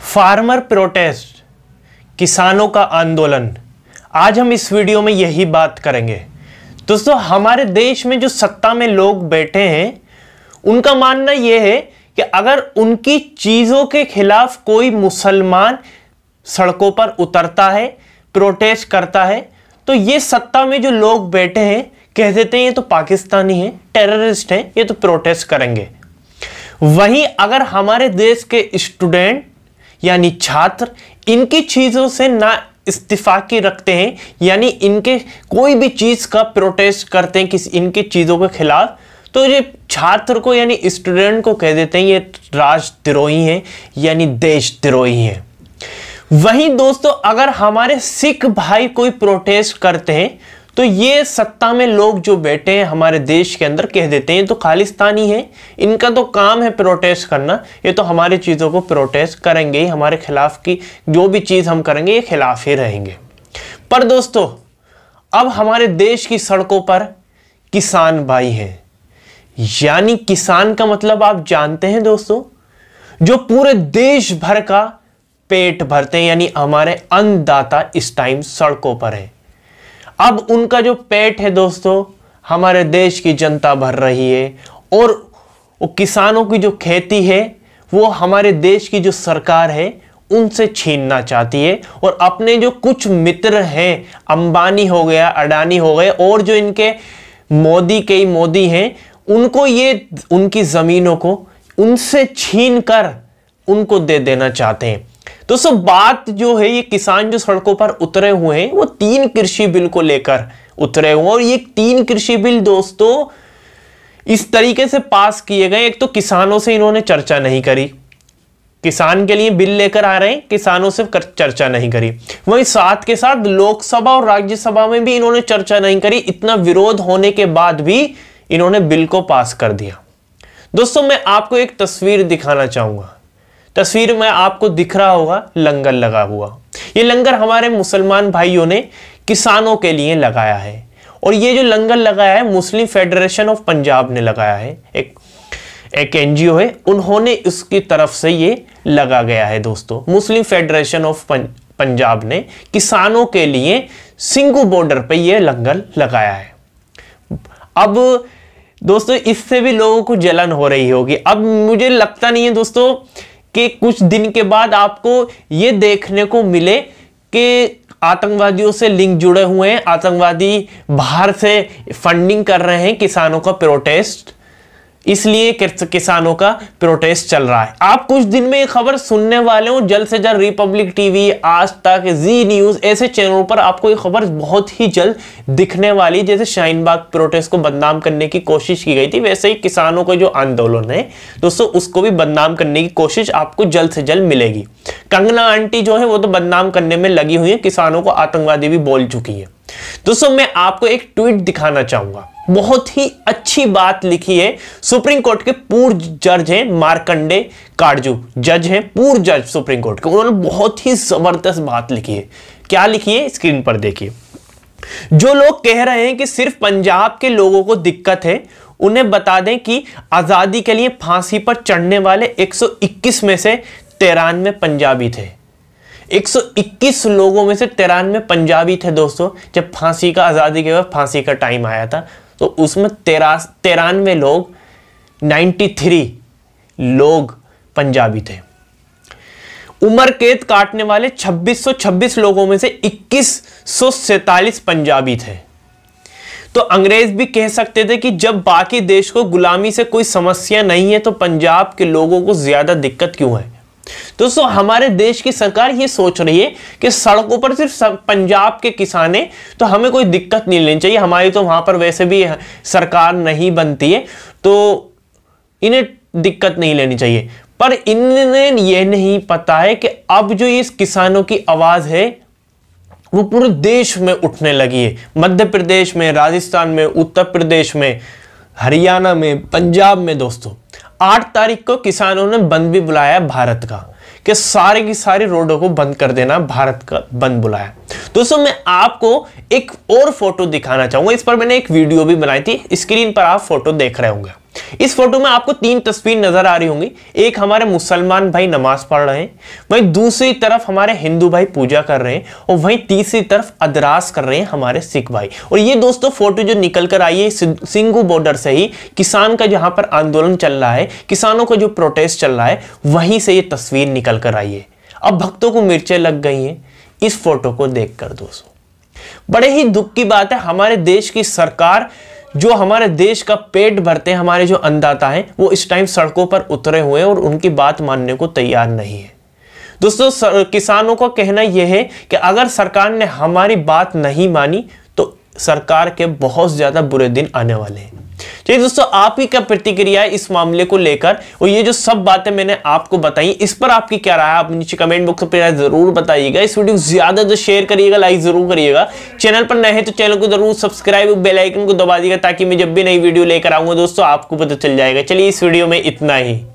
farmer protest किसानों का आंदोलन आज हम इस वीडियो में यही बात करेंगे दोस्तों हमारे देश में जो सत्ता में लोग बैठे हैं उनका मानना यह है कि अगर उनकी चीज़ों के खिलाफ कोई मुसलमान सड़कों पर उतरता है प्रोटेस्ट करता है तो ये सत्ता में जो लोग बैठे हैं कह देते हैं ये तो पाकिस्तानी है टेररिस्ट हैं ये तो प्रोटेस्ट करेंगे वहीं अगर हमारे देश के स्टूडेंट यानी छात्र इनकी चीज़ों से ना इस्तीफाकी रखते हैं यानी इनके कोई भी चीज़ का प्रोटेस्ट करते हैं किसी इनकी चीज़ों के खिलाफ तो ये छात्र को यानी स्टूडेंट को कह देते हैं ये राजद्रोही है यानी देशद्रोही है वहीं दोस्तों अगर हमारे सिख भाई कोई प्रोटेस्ट करते हैं तो ये सत्ता में लोग जो बैठे हैं हमारे देश के अंदर कह देते हैं तो खालिस्तानी है इनका तो काम है प्रोटेस्ट करना ये तो हमारी चीज़ों को प्रोटेस्ट करेंगे ही हमारे खिलाफ की जो भी चीज़ हम करेंगे ये खिलाफ ही रहेंगे पर दोस्तों अब हमारे देश की सड़कों पर किसान भाई हैं यानी किसान का मतलब आप जानते हैं दोस्तों जो पूरे देश भर का पेट भरते हैं यानी हमारे अन्नदाता इस टाइम सड़कों पर हैं अब उनका जो पेट है दोस्तों हमारे देश की जनता भर रही है और वो किसानों की जो खेती है वो हमारे देश की जो सरकार है उनसे छीनना चाहती है और अपने जो कुछ मित्र हैं अंबानी हो गया अडानी हो गए और जो इनके मोदी कई मोदी हैं उनको ये उनकी ज़मीनों को उनसे छीन कर उनको दे देना चाहते हैं दोस्तों बात जो है ये किसान जो सड़कों पर उतरे हुए हैं वो तीन कृषि बिल को लेकर उतरे हुए और ये तीन कृषि बिल दोस्तों इस तरीके से पास किए गए एक तो किसानों से इन्होंने चर्चा नहीं करी किसान के लिए बिल लेकर आ रहे हैं किसानों से चर्चा नहीं करी वहीं साथ के साथ लोकसभा और राज्यसभा में भी इन्होंने चर्चा नहीं करी इतना विरोध होने के बाद भी इन्होंने बिल को पास कर दिया दोस्तों मैं आपको एक तस्वीर दिखाना चाहूंगा तस्वीर में आपको दिख रहा होगा लंगर लगा हुआ ये लंगर हमारे मुसलमान भाइयों ने किसानों के लिए लगाया है और ये जो लंगर लगाया है मुस्लिम फेडरेशन ऑफ पंजाब ने लगाया है एक एक एनजीओ है उन्होंने उसकी तरफ से ये लगा गया है दोस्तों मुस्लिम फेडरेशन ऑफ पंजाब ने किसानों के लिए सिंगू बॉर्डर पे ये लंगर लगाया है अब दोस्तों इससे भी लोगों को जलन हो रही होगी अब मुझे लगता नहीं है दोस्तों कि कुछ दिन के बाद आपको ये देखने को मिले कि आतंकवादियों से लिंक जुड़े हुए हैं आतंकवादी बाहर से फंडिंग कर रहे हैं किसानों का प्रोटेस्ट इसलिए किसानों का प्रोटेस्ट चल रहा है आप कुछ दिन में ये खबर सुनने वाले हो जल्द से जल्द रिपब्लिक टीवी आज तक जी न्यूज ऐसे चैनलों पर आपको ये खबर बहुत ही जल्द दिखने वाली जैसे शाहीनबाग प्रोटेस्ट को बदनाम करने की कोशिश की गई थी वैसे ही किसानों का जो आंदोलन है दोस्तों उसको भी बदनाम करने की कोशिश आपको जल्द से जल्द मिलेगी कंगना आंटी जो है वो तो बदनाम करने में लगी हुई है किसानों को आतंकवादी भी बोल चुकी है दोस्तों मैं आपको एक ट्वीट दिखाना चाहूंगा बहुत ही अच्छी बात लिखी है सुप्रीम कोर्ट के पूर्व जज हैं मार्कंडे कार्जू जज हैं पूर्व जज सुप्रीम कोर्ट के उन्होंने बहुत ही जबरदस्त बात लिखी है क्या लिखी है स्क्रीन पर देखिए जो लोग कह रहे हैं कि सिर्फ पंजाब के लोगों को दिक्कत है उन्हें बता दें कि आज़ादी के लिए फांसी पर चढ़ने वाले 121 में से तिरानवे पंजाबी थे 121 लोगों में से तिरानवे पंजाबी थे दोस्तों जब फांसी का आज़ादी के बाद फांसी का टाइम आया था तो उसमें तेरा तिरानवे लोग 93 लोग पंजाबी थे उमर कैद काटने वाले 2626 लोगों में से इक्कीस पंजाबी थे तो अंग्रेज भी कह सकते थे कि जब बाकी देश को गुलामी से कोई समस्या नहीं है तो पंजाब के लोगों को ज्यादा दिक्कत क्यों है दोस्तों हमारे देश की सरकार ये सोच रही है कि सड़कों पर सिर्फ पंजाब के किसान हैं तो हमें कोई दिक्कत नहीं लेनी चाहिए हमारी तो वहां पर वैसे भी सरकार नहीं बनती है तो इन्हें दिक्कत नहीं लेनी चाहिए पर इन्हें यह नहीं पता है कि अब जो इस किसानों की आवाज़ है वो पूरे देश में उठने लगी है मध्य प्रदेश में राजस्थान में उत्तर प्रदेश में हरियाणा में पंजाब में दोस्तों आठ तारीख को किसानों ने बंद भी बुलाया भारत का कि सारे की सारी रोडों को बंद कर देना भारत का बंद बुलाया दोस्तों मैं आपको एक और फोटो दिखाना चाहूंगा इस पर मैंने एक वीडियो भी बनाई थी स्क्रीन पर आप फोटो देख रहे होंगे इस फोटो में आपको तीन तस्वीर नजर आ रही होंगी एक हमारे मुसलमान भाई नमाज पढ़ रहे हैं वहीं दूसरी तरफ हमारे हिंदू भाई पूजा कर रहे हैं और वहीं तीसरी तरफ अदरास कर रहे हैं हमारे सिख भाई और ये दोस्तों फोटो जो निकल कर आई है सिंगू बॉर्डर से ही किसान का जहां पर आंदोलन चल रहा है किसानों का जो प्रोटेस्ट चल रहा है वहीं से ये तस्वीर निकल कर आई है अब भक्तों को मिर्चें लग गई हैं इस फोटो को देखकर दोस्तों बड़े ही दुख की बात है हमारे देश की सरकार जो हमारे देश का पेट भरते हैं हमारे जो अन्नदाता हैं वो इस टाइम सड़कों पर उतरे हुए हैं और उनकी बात मानने को तैयार नहीं है दोस्तों किसानों का कहना यह है कि अगर सरकार ने हमारी बात नहीं मानी तो सरकार के बहुत ज़्यादा बुरे दिन आने वाले हैं चलिए तो दोस्तों आपकी क्या प्रतिक्रिया है इस मामले को लेकर और ये जो सब बातें मैंने आपको बताई इस पर आपकी क्या राय आप नीचे कमेंट बॉक्स पर जरूर बताइएगा इस वीडियो को ज्यादा जो शेयर करिएगा लाइक जरूर करिएगा चैनल पर नए तो चैनल को जरूर सब्सक्राइब बेलाइकन को दबा दिएगा ताकि मैं जब भी नई वीडियो लेकर आऊंगा दोस्तों आपको पता चल जाएगा चलिए इस वीडियो में इतना ही